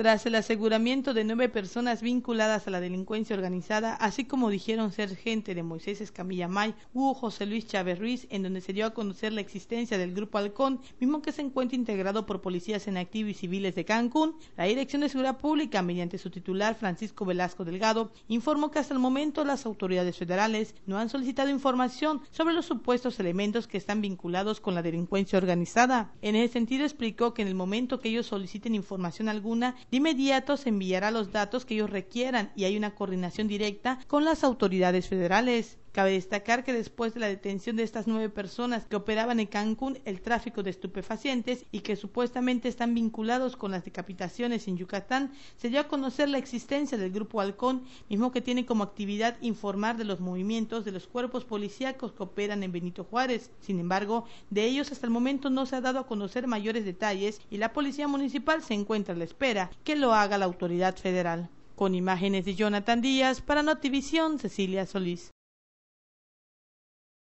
tras el aseguramiento de nueve personas vinculadas a la delincuencia organizada, así como dijeron ser gente de Moisés Escamilla May u José Luis Chávez Ruiz, en donde se dio a conocer la existencia del Grupo Halcón, mismo que se encuentra integrado por policías en activo y civiles de Cancún, la Dirección de Seguridad Pública, mediante su titular Francisco Velasco Delgado, informó que hasta el momento las autoridades federales no han solicitado información sobre los supuestos elementos que están vinculados con la delincuencia organizada. En ese sentido, explicó que en el momento que ellos soliciten información alguna, de inmediato se enviará los datos que ellos requieran y hay una coordinación directa con las autoridades federales. Cabe destacar que después de la detención de estas nueve personas que operaban en Cancún el tráfico de estupefacientes y que supuestamente están vinculados con las decapitaciones en Yucatán, se dio a conocer la existencia del Grupo Halcón, mismo que tiene como actividad informar de los movimientos de los cuerpos policíacos que operan en Benito Juárez. Sin embargo, de ellos hasta el momento no se ha dado a conocer mayores detalles y la Policía Municipal se encuentra a la espera que lo haga la autoridad federal. Con imágenes de Jonathan Díaz, para Notivisión, Cecilia Solís.